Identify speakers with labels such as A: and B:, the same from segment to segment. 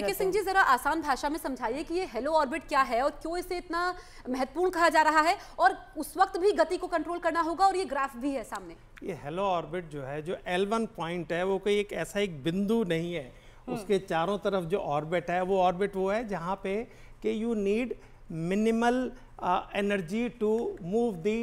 A: लेकिन सिंह जी जरा आसान भाषा में समझाइए कि ये हेलो ऑर्बिट क्या है और क्यों इसे इतना महत्वपूर्ण कहा जा रहा है और उस वक्त भी गति को कंट्रोल करना होगा और ये ग्राफ भी है सामने
B: ये हेलो ऑर्बिट जो है जो एल पॉइंट है वो कोई एक ऐसा एक बिंदु नहीं है हम्म। उसके चारों तरफ जो ऑर्बिट है वो ऑर्बिट वो है जहाँ पे कि you need minimal energy to move the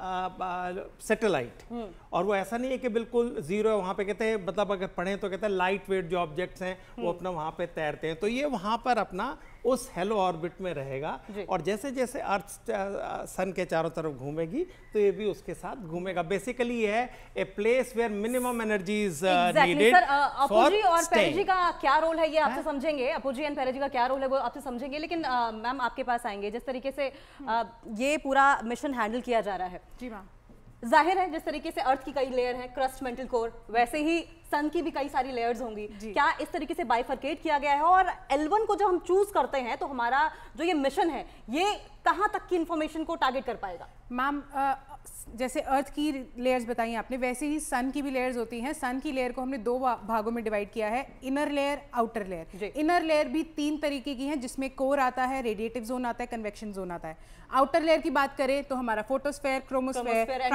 B: satellite हम्म। और वो ऐसा नहीं है कि बिल्कुल ज़ीरो है वहाँ पे कहते हैं मतलब अगर पढ़ें तो कहते हैं लाइट वेट जो ऑब्जेक्ट्स हैं वो हम्म। अपना वहाँ पे तैरते हैं तो ये वहाँ पर अपना उस हेलो ऑर्बिट में रहेगा और जैसे जैसे अर्थ सन के चारों तरफ घूमेगी तो ये भी उसके साथ घूमेगा बेसिकली है a place where minimum energy is needed apogee और पेरेजी
C: का क्या रोल है ये आपसे तो हाँ? समझेंगे अपोजी एंड पेरेजी का क्या रोल है वो आपसे तो समझेंगे लेकिन मैम आपके पास आएंगे जिस तरीके से आ, ये पूरा मिशन हैंडल किया जा रहा है जी मैम जाहिर है जिस तरीके से अर्थ की कई लेयर है क्रस्ट मेंटल कोर वैसे ही सन की भी कई सारी लेयर्स होंगी क्या इस तरीके से बाइफर्केट किया गया है और एलवन को जब हम चूज करते हैं तो हमारा जो ये मिशन है ये कहाँ तक की इंफॉर्मेशन को टारगेट कर पाएगा
D: मैम जैसे अर्थ की लेयर्स बताई आपने वैसे ही सन की भी लेयर्स होती हैं सन की लेयर को हमने दो भागों में डिवाइड किया है inner layer outer layer inner layer भी तीन तरीके की हैं जिसमें कोर आता है रेडिएटिव जोन आता है कन्वेक्शन जोन आता है आउटर लेयर की बात करें तो हमारा फोटोस्फेयर क्रोमोस्फेयर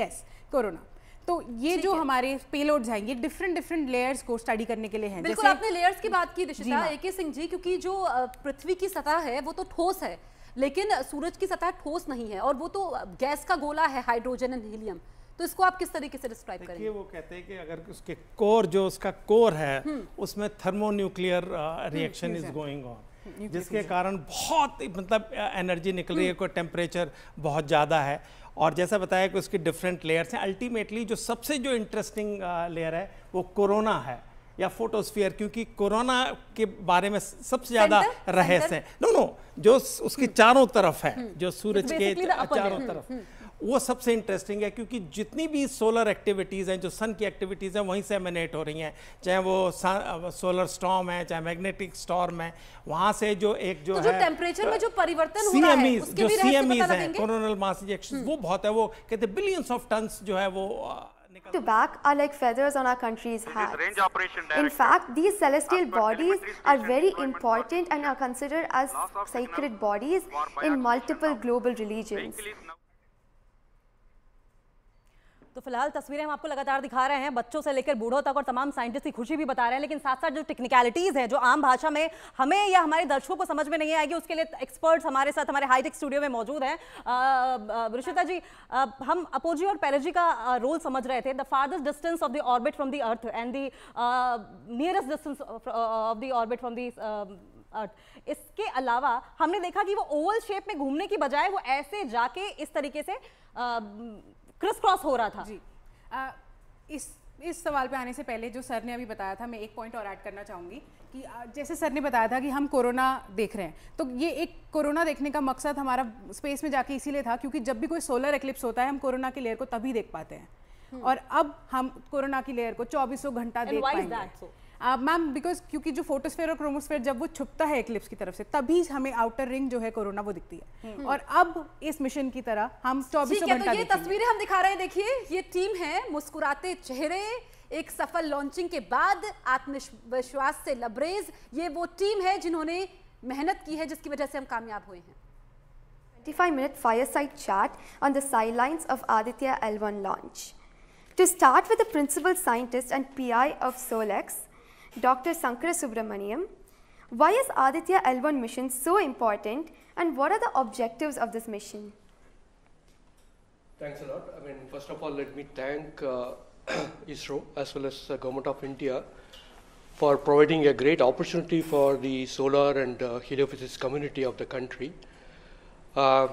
D: यस कोरोना तो ये जो हमारे पेलोड्स हैं ये डिफरेंट डिफरेंट लेयर्स को स्टडी करने के लिए हैं बिल्कुल आपने
A: लेयर्स की बात की दिशा ए के सिंह जी क्योंकि जो पृथ्वी की सतह है वो तो ठोस है लेकिन सूरज की सतह ठोस नहीं है और वो तो गैस का गोला है हाइड्रोजन एंड हीलियम तो इसको आप किस तरीके से डिस्क्राइब
B: करेंगे देखिए वो कहते हैं कि अगर उसके कोर जो उसका कोर है हम्म। उसमें thermonuclear reaction is going on जिसके कारण बहुत मतलब एनर्जी निकल रही है हम्म। कोई टेम्परेचर बहुत ज़्यादा है और जैसा बताया कि उसके डिफरेंट लेयर्स हैं अल्टीमेटली जो सबसे जो इंटरेस्टिंग लेयर uh, है वो कोरोना है या फोटोस्फीयर क्योंकि कोरोना के बारे में सबसे ज्यादा रहस्य है नो नो जो उसकी चारों तरफ है हम्म। जो सूरज के चारों तरफ हम्म, हम्म। वो सबसे इंटरेस्टिंग है क्योंकि जितनी भी सोलर एक्टिविटीज़ हैं जो सन की एक्टिविटीज़ हैं वहीं से एमिनेट हो रही हैं चाहे वो सोलर स्टॉम है चाहे मैग्नेटिक स्टॉर्म है वहाँ से जो एक जो, तो जो है टेम्परेचर में जो
A: परिवर्तन सी एम ईज जो सी एम ईज हैं
B: कोरोनल मास इजेक्शन वो बहुत है वो कहते हैं बिलियंस ऑफ टन जो है वो to back are like feathers on our country's hat. In fact, these celestial bodies are very important and are considered as sacred bodies in multiple global religions.
C: तो फिलहाल तस्वीरें हम आपको लगातार दिखा रहे हैं बच्चों से लेकर बूढ़ों तक और तमाम साइंटिस्ट की खुशी भी बता रहे हैं लेकिन साथ साथ जो टेक्निकलिटीज़ हैं जो आम भाषा में हमें या हमारे दर्शकों को समझ में नहीं आएगी उसके लिए एक्सपर्ट्स हमारे साथ हमारे हाईटेक स्टूडियो में मौजूद हैं ऋषिता जी आ, हम अपोजी और पैलोजी का रोल समझ रहे थे the farthest distance of the orbit from the earth and the nearest distance of the orbit from the earth इसके अलावा हमने देखा कि वो ओवल शेप में घूमने की बजाय
D: वो ऐसे जाके इस तरीके से क्रिस क्रॉस हो रहा था जी आ, इस इस सवाल पे आने से पहले जो सर ने अभी बताया था मैं एक पॉइंट और ऐड करना चाहूँगी कि जैसे सर ने बताया था कि हम कोरोना देख रहे हैं तो ये एक कोरोना देखने का मकसद हमारा स्पेस में जाके इसीलिए था क्योंकि जब भी कोई सोलर एक्लिप्स होता है हम कोरोना की लेयर को तभी देख पाते हैं हम्म। और अब हम कोरोना की लेयर को चौबीसों घंटा देख पाएंगे मैम बिकॉज क्योंकि जो फोटोस्फेयर और क्रोमोस्फेयर जब वो छुपता है एक्लिप्स की तरफ से तभी हमें आउटर रिंग जो है कोरोना वो दिखती है हम्म। और अब इस मिशन की तरह हम चौबीस तो घंटा तो ये
A: तस्वीरें हम दिखा रहे हैं देखिए ये टीम है मुस्कुराते चेहरे एक सफल लॉन्चिंग के बाद आत्मविश्वास से लबरेज ये वो टीम है जिन्होंने मेहनत की है जिसकी वजह से हम कामयाब हुए हैं
B: 25-minute fireside chat on the sidelines of Aditya L1 launch. To start with the principal scientist and PI of Solex, Dr. Sankara Subramaniam. Why is Aditya L1 mission so important and what are the objectives of this mission? Thanks a lot. I mean, first of all, let me thank uh, ISRO as well as the Government of India for providing a great opportunity for the solar and uh, heliophysics community of the country. Uh,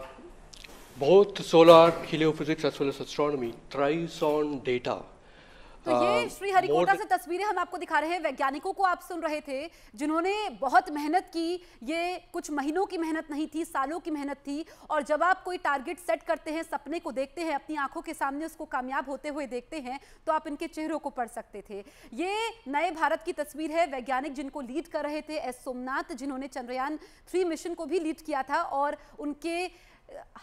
B: both solar heliophysics as well as astronomy thrives on data तो ये श्री हरिकोटा से
A: तस्वीरें हम आपको दिखा रहे हैं वैज्ञानिकों को आप सुन रहे थे जिन्होंने बहुत मेहनत की ये कुछ महीनों की मेहनत नहीं थी सालों की मेहनत थी और जब आप कोई टारगेट सेट करते हैं सपने को देखते हैं अपनी आंखों के सामने उसको कामयाब होते हुए देखते हैं तो आप इनके चेहरों को पढ़ सकते थे ये नए भारत की तस्वीर है वैज्ञानिक जिनको लीड कर रहे थे एस सोमनाथ जिन्होंने चंद्रयान थ्री मिशन को भी लीड किया था और उनके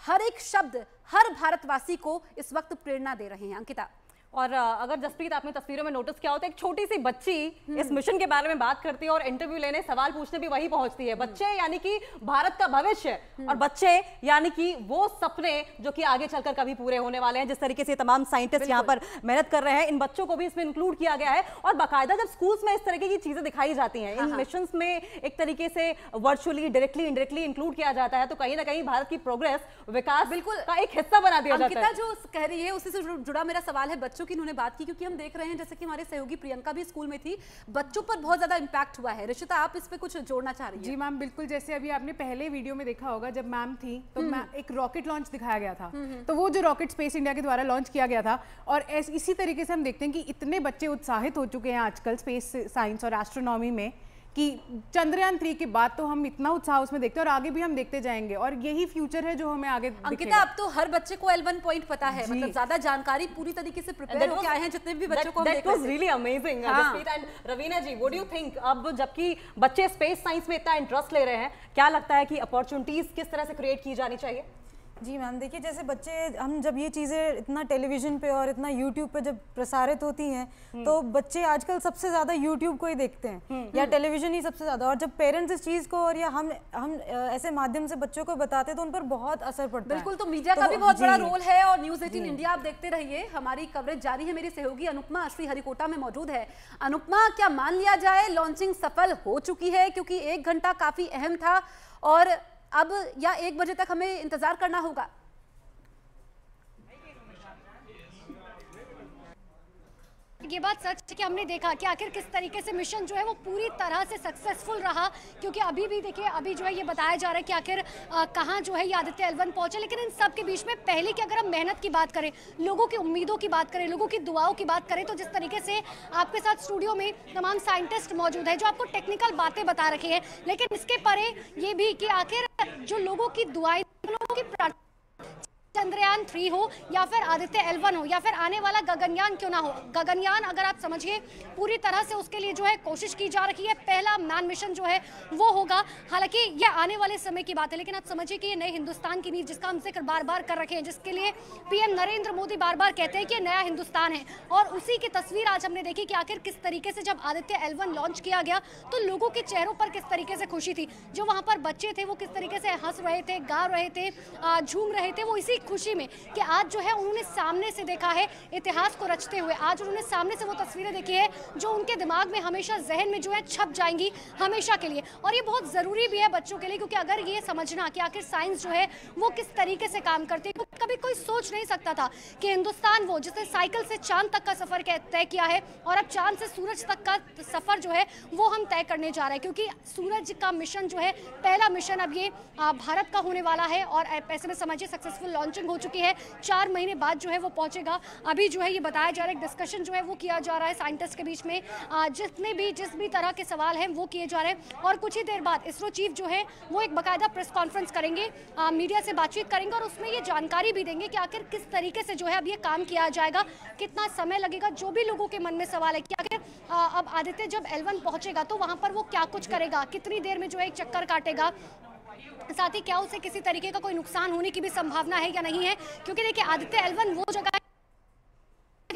A: हर एक शब्द हर भारतवासी को इस वक्त प्रेरणा दे रहे हैं अंकिता और अगर जसप्रीत आपने तस्वीरों में नोटिस किया हो तो एक छोटी सी बच्ची हम्म। इस मिशन के बारे में बात करती है और इंटरव्यू
C: लेने सवाल पूछने भी वही पहुंचती है बच्चे हम्म। यानी कि भारत का भविष्य हम्म। और बच्चे यानी कि वो सपने जो कि आगे चलकर कभी पूरे होने वाले हैं जिस तरीके से तमाम साइंटिस्ट यहाँ पर मेहनत कर रहे हैं इन बच्चों को भी इसमें इंक्लूड किया गया है और बाकायदा जब स्कूल में इस तरीके की चीजें दिखाई जाती है हाँ, इन मिशन हाँ। में एक तरीके से वर्चुअली डायरेक्टली इंडायरेक्टली इंक्लूड किया जाता है तो कहीं ना कहीं भारत की प्रोग्रेस
A: विकास बिल्कुल का एक हिस्सा बना दिया जाता है जो कह रही है उससे जुड़ा मेरा सवाल है बच्चों बच्चों की उन्होंने बात की क्योंकि हम देख रहे हैं जैसे कि हमारे सहयोगी प्रियंका भी स्कूल में थी बच्चों पर बहुत ज़्यादा इम्पैक्ट हुआ है रिशिता आप इस पर कुछ जोड़ना चाह रही जी मैम बिल्कुल जैसे अभी आपने पहले वीडियो में देखा होगा जब मैम थी तो हम्म।
D: एक रॉकेट लॉन्च दिखाया गया था हम्म, हम्म। तो वो जो रॉकेट स्पेस इंडिया के द्वारा लॉन्च किया गया था और इसी तरीके से हम देखते हैं कि इतने बच्चे उत्साहित हो चुके हैं आजकल स्पेस साइंस और एस्ट्रोनॉमी में कि चंद्रयान थ्री के बाद तो हम इतना उत्साह उसमें देखते हैं और आगे भी हम देखते जाएंगे और यही फ्यूचर है जो हमें आगे अंकिता अब तो
A: हर बच्चे को एल पॉइंट पता है मतलब ज्यादा जानकारी पूरी तरीके से प्रिपेयर होकर आए हैं
B: जितने भी बच्चों को that really amazing
C: Raveena ji what do you think अब जबकि बच्चे स्पेस साइंस में इतना इंटरेस्ट ले रहे हैं क्या लगता है कि अपॉर्चुनिटीज किस तरह से क्रिएट की जानी चाहिए जी मैम देखिए जैसे बच्चे हम जब ये चीज़ें इतना टेलीविज़न पे और इतना यूट्यूब पे जब प्रसारित होती हैं हम्म। तो बच्चे आजकल सबसे ज़्यादा यूट्यूब को ही देखते हैं हम्म, या हम्म। टेलीविज़न ही सबसे ज़्यादा और जब पेरेंट्स इस चीज़ को और या हम हम ऐसे माध्यम से बच्चों को बताते हैं तो उन पर बहुत असर
A: पड़ता है बिल्कुल तो मीडिया का तो भी बहुत बड़ा रोल है और न्यूज़ एटीन इंडिया आप देखते रहिए हमारी कवरेज जारी है मेरी सहयोगी अनुपमा अश्री हरिकोटा में मौजूद है अनुपमा क्या मान लिया जाए लॉन्चिंग सफल हो चुकी है क्योंकि एक घंटा काफ़ी अहम था और अब या एक बजे तक हमें इंतजार करना
E: होगा ये बात सच है कि हमने देखा कि आखिर किस तरीके से मिशन जो है वो पूरी तरह से सक्सेसफुल रहा क्योंकि अभी भी देखिए अभी जो है ये बताया जा रहा है कि आखिर कहाँ जो है ये आदित्य एलवन पहुंचे लेकिन इन सब के बीच में पहले की अगर हम मेहनत की बात करें लोगों की उम्मीदों की बात करें लोगों की दुआओं की बात करें तो जिस तरीके से आपके साथ स्टूडियो में तमाम साइंटिस्ट मौजूद है जो आपको टेक्निकल बातें बता रखी है लेकिन इसके परे ये भी कि आखिर जो लोगों की दुआएं लोगों की प्रार्थना चंद्रयान थ्री हो या फिर आदित्य एलवन हो या फिर आने वाला गगनयान क्यों ना हो गगनयान अगर आप समझिए पूरी तरह से उसके लिए जो है कोशिश की जा रही है पहला मैन मिशन जो है वो होगा हालांकि ये आने वाले समय की बात है लेकिन आप समझिए कि ये नए हिंदुस्तान की नींव जिसका हम जिक्र बार बार कर रखे हैं जिसके लिए पीएम नरेंद्र मोदी बार बार कहते हैं कि नया हिंदुस्तान है और उसी की तस्वीर आज हमने देखी कि आखिर किस तरीके से जब आदित्य एल लॉन्च किया गया तो लोगों के चेहरों पर किस तरीके से खुशी थी जो वहाँ पर बच्चे थे वो किस तरीके से हंस रहे थे गा रहे थे झूम रहे थे वो इसी खुशी में कि आज जो है उन्होंने सामने से देखा है इतिहास को रचते हुए आज उन्होंने सामने से वो तस्वीरें देखी है जो उनके दिमाग में हमेशा जहन में जो है छप जाएंगी हमेशा के लिए और ये बहुत ज़रूरी भी है बच्चों के लिए क्योंकि अगर ये समझना कि आखिर साइंस जो है वो किस तरीके से काम करती है कभी कोई सोच नहीं सकता था कि हिंदुस्तान वो जिसने साइकिल से चांद तक का सफ़र तय किया है और अब चांद से सूरज तक का सफ़र जो है वो हम तय करने जा रहे हैं क्योंकि सूरज का मिशन जो है पहला मिशन अब ये भारत का होने वाला है और ऐसे में समझिए सक्सेसफुल लॉन्च मीटिंग हो चुकी है चार महीने बाद जो है वो पहुंचेगा अभी जो है ये बताया जा रहा है डिस्कशन जो है वो किया जा रहा है साइंटिस्ट के बीच में जितने भी जिस भी तरह के सवाल हैं वो किए जा रहे हैं और कुछ ही देर बाद इसरो चीफ जो है वो एक बाकायदा प्रेस कॉन्फ्रेंस करेंगे मीडिया से बातचीत करेंगे और उसमें ये जानकारी भी देंगे कि आखिर किस तरीके से जो है अब ये काम किया जाएगा कितना समय लगेगा जो भी लोगों के मन में सवाल है कि आखिर अब आदित्य जब एलवन पहुंचेगा तो वहां पर वो क्या कुछ करेगा कितनी देर में जो है एक चक्कर काटेगा साथ ही क्या उसे किसी तरीके का कोई नुकसान होने की भी संभावना है या नहीं है क्योंकि देखिए आदित्य एलवन वो जगह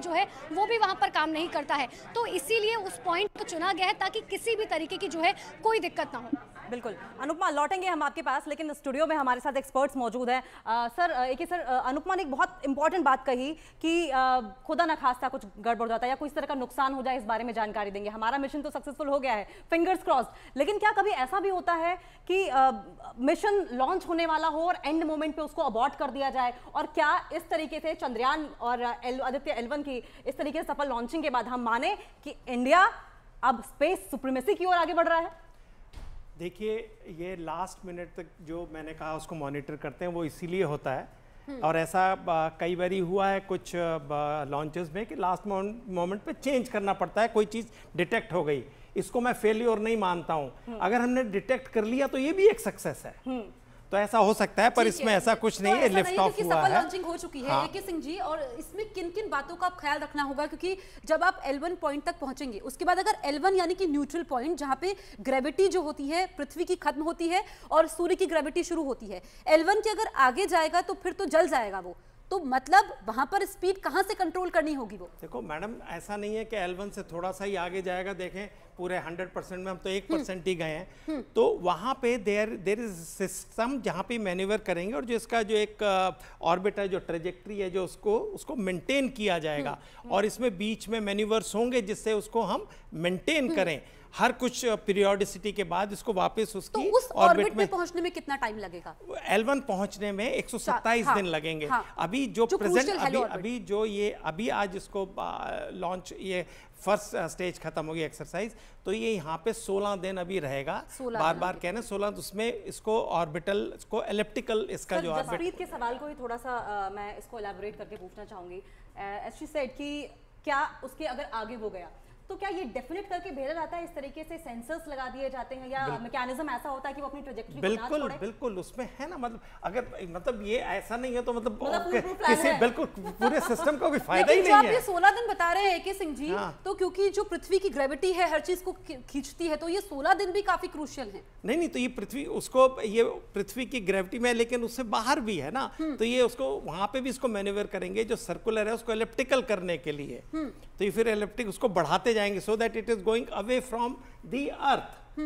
E: जो है वो भी वहां पर काम नहीं करता है तो इसीलिए उस पॉइंट को चुना गया है ताकि किसी भी तरीके की जो है कोई दिक्कत ना हो बिल्कुल अनुपमा लौटेंगे हम आपके पास लेकिन स्टूडियो में हमारे साथ एक्सपर्ट्स मौजूद हैं
C: सर एक सर अनुपमा ने एक बहुत इंपॉर्टेंट बात कही कि आ, खुदा ना खास्ता कुछ गड़बड़ जाता है या कुछ तरह का नुकसान हो जाए इस बारे में जानकारी देंगे हमारा मिशन तो सक्सेसफुल हो गया है फिंगर्स क्रॉस लेकिन क्या कभी ऐसा भी होता है कि मिशन लॉन्च होने वाला हो और एंड मोमेंट पर उसको अबॉर्ट कर दिया जाए और क्या इस तरीके से चंद्रयान और एल, आदित्य एलवन की इस तरीके से सफल लॉन्चिंग के बाद हम माने कि इंडिया अब स्पेस सुप्रीमेसी की ओर आगे बढ़ रहा है
B: देखिए ये लास्ट मिनट तक जो मैंने कहा उसको मॉनिटर करते हैं वो इसीलिए होता है हम्म। और ऐसा कई बार हुआ है कुछ लॉन्चेस में कि लास्ट मोमेंट पे चेंज करना पड़ता है कोई चीज़ डिटेक्ट हो गई इसको मैं फेल्योर नहीं मानता हूँ हम्म। अगर हमने डिटेक्ट कर लिया तो ये भी एक सक्सेस है हम्म। तो ऐसा हो सकता है पर इसमें ऐसा कुछ तो नहीं है लिफ्ट ऑफ हुआ है लॉन्चिंग
A: हो चुकी है एके हाँ। सिंह जी और इसमें किन किन बातों का आप ख्याल रखना होगा क्योंकि जब आप एलवन पॉइंट तक पहुंचेंगे उसके बाद अगर एलवन यानी कि न्यूट्रल पॉइंट जहां पे ग्रेविटी जो होती है पृथ्वी की खत्म होती है और सूर्य की ग्रेविटी शुरू होती है एलवन के अगर आगे जाएगा तो फिर तो जल जाएगा वो तो मतलब वहां पर स्पीड कहां से कंट्रोल करनी होगी वो
B: देखो मैडम ऐसा नहीं है कि एलवन से थोड़ा सा ही आगे जाएगा देखें पूरे 100 परसेंट में हम तो एक हम्म। परसेंट ही गए हैं हम्म। तो वहाँ पे देर देर इज सिस्टम जहाँ पे मैन्यूवर करेंगे और जो इसका जो एक ऑर्बिट uh, है जो ट्रेजेक्ट्री है जो उसको उसको मेंटेन किया जाएगा हम्म। और इसमें बीच में मैन्यूवर्स होंगे जिससे उसको हम मेंटेन करें हर कुछ पीरियोडिसिटी uh, के बाद इसको वापस तो उसकी तो उस ऑर्बिट में
A: पहुंचने में कितना टाइम लगेगा
B: एल पहुंचने में एक हाँ, दिन लगेंगे हाँ, अभी जो, जो प्रेजेंट अभी अभी जो ये अभी आज इसको लॉन्च uh, ये फर्स्ट स्टेज खत्म होगी एक्सरसाइज तो ये यहाँ पे 16 दिन अभी रहेगा बार बार कहने सोलह तो उसमें इसको ऑर्बिटल इसको एलिप्टिकल इसका जो ऑर्बिट
C: के सवाल को ही थोड़ा सा आ, मैं इसको एलेबोरेट करके पूछना चाहूंगी एस सेड कि क्या उसके अगर आगे हो गया तो क्या ये डेफिनेट करके भेजा जाता है इस तरीके से सेंसर्स लगा दिए जाते हैं या मैकेनिज्म ऐसा होता है कि वो अपनी ट्रेजेक्टरी बिल्कुल
B: बिल्कुल उसमें है ना मतलब अगर मतलब ये ऐसा नहीं है तो मतलब, मतलब पूर, पूर किसी बिल्कुल पूरे सिस्टम का कोई फायदा ही नहीं है
A: सोलह दिन बता रहे हैं के सिंह जी हाँ। तो क्योंकि जो पृथ्वी की ग्रेविटी है हर चीज को खींचती है तो ये सोलह दिन भी काफी क्रूशियल है
B: नहीं नहीं तो ये पृथ्वी उसको ये पृथ्वी की ग्रेविटी में लेकिन उससे बाहर भी है ना हम्म। तो ये उसको वहां पे भी इसको मैनेवर करेंगे जो सर्कुलर है उसको इलेप्टिकल करने के लिए हम्म। तो ये फिर इलेप्टिक उसको बढ़ाते जाएंगे so that it is going away from the earth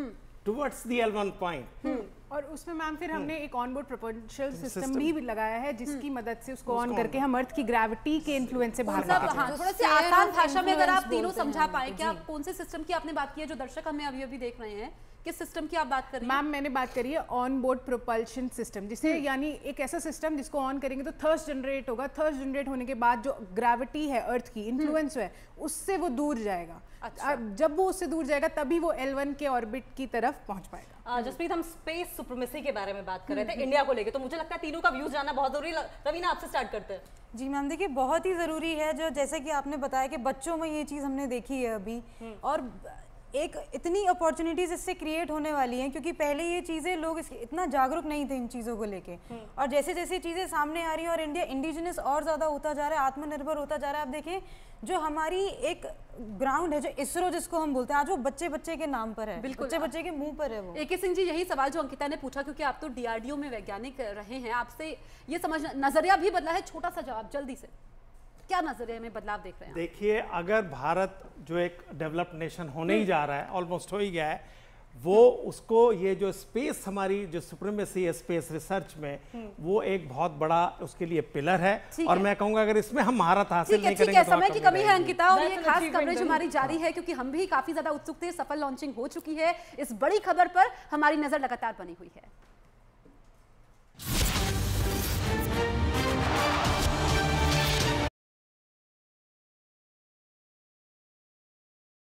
B: towards the L one point
D: और उसमें मैम फिर hmm. हमने एक ऑनबोर्ड प्रोपोर्शनल सिस्टम भी लगाया है जिसकी hmm. मदद से उसको ऑन करके हम अर्थ की ग्रेविटी के इन्फ्लुएंस से
B: बाहर हाँ,
A: थोड़ा सा तो आसान भाषा में अगर आप तीनों समझा पाए कि आप कौन से सिस्टम की आपने बात की है जो दर्शक हमें अभी अभी देख रहे हैं किस
D: सिस्टम की आप बात कर रही हैं मैम मैंने बात करी है ऑन बोर्ड प्रोपल्शन सिस्टम जिसे हम्म। यानी एक ऐसा सिस्टम जिसको ऑन करेंगे तो थर्स जनरेट होगा थर्स जनरेट होने के बाद जो ग्रेविटी है अर्थ की इन्फ्लुएंस हम्म। है उससे वो दूर जाएगा अच्छा। जब वो उससे दूर जाएगा तभी वो एल के ऑर्बिट की तरफ पहुंच
C: पाएगा जसप्रीत हम स्पेस सुप्रमेसी के बारे में बात कर रहे थे इंडिया हम्म, को लेके तो मुझे लगता है तीनों का व्यूज जाना बहुत जरूरी तभी ना आपसे स्टार्ट करते हैं जी मैम देखिए बहुत ही ज़रूरी है जो जैसे कि आपने बताया कि बच्चों में ये चीज़ हमने देखी है अभी और एक इतनी अपॉर्चुनिटीज़ इससे क्रिएट होने वाली हैं क्योंकि पहले ये चीज़ें लोग इतना जागरूक नहीं थे इन चीज़ों को लेके हम्म। और जैसे जैसे चीज़ें सामने आ रही है और इंडिया इंडिजिनस और ज़्यादा होता जा रहा है आत्मनिर्भर होता जा रहा है आप देखें जो हमारी
A: एक ग्राउंड है जो इसरो जिसको हम बोलते हैं आज वो बच्चे बच्चे के नाम पर है बिल्कुल बच्चे बच्चे के मुंह पर है वो ए सिंह जी यही सवाल जो अंकिता ने पूछा क्योंकि आप तो डीआरडीओ में वैज्ञानिक रहे हैं आपसे ये समझ नजरिया भी बदला है छोटा सा जवाब जल्दी से क्या नजरिए में बदलाव देख रहे हैं
B: देखिए अगर भारत जो एक डेवलप्ड नेशन होने ही हम्म। जा रहा है ऑलमोस्ट हो ही गया है वो उसको ये जो स्पेस हमारी जो सुप्रीमेसी है स्पेस रिसर्च में हम्म। वो एक बहुत बड़ा उसके लिए पिलर है और है। मैं कहूंगा अगर इसमें हम महारत हासिल नहीं करेंगे तो समय की कमी है अंकिता और ये खास कवरेज हमारी जारी
A: है क्योंकि हम भी काफी ज्यादा उत्सुक थे सफल लॉन्चिंग हो चुकी है इस बड़ी खबर पर हमारी नजर लगातार बनी हुई है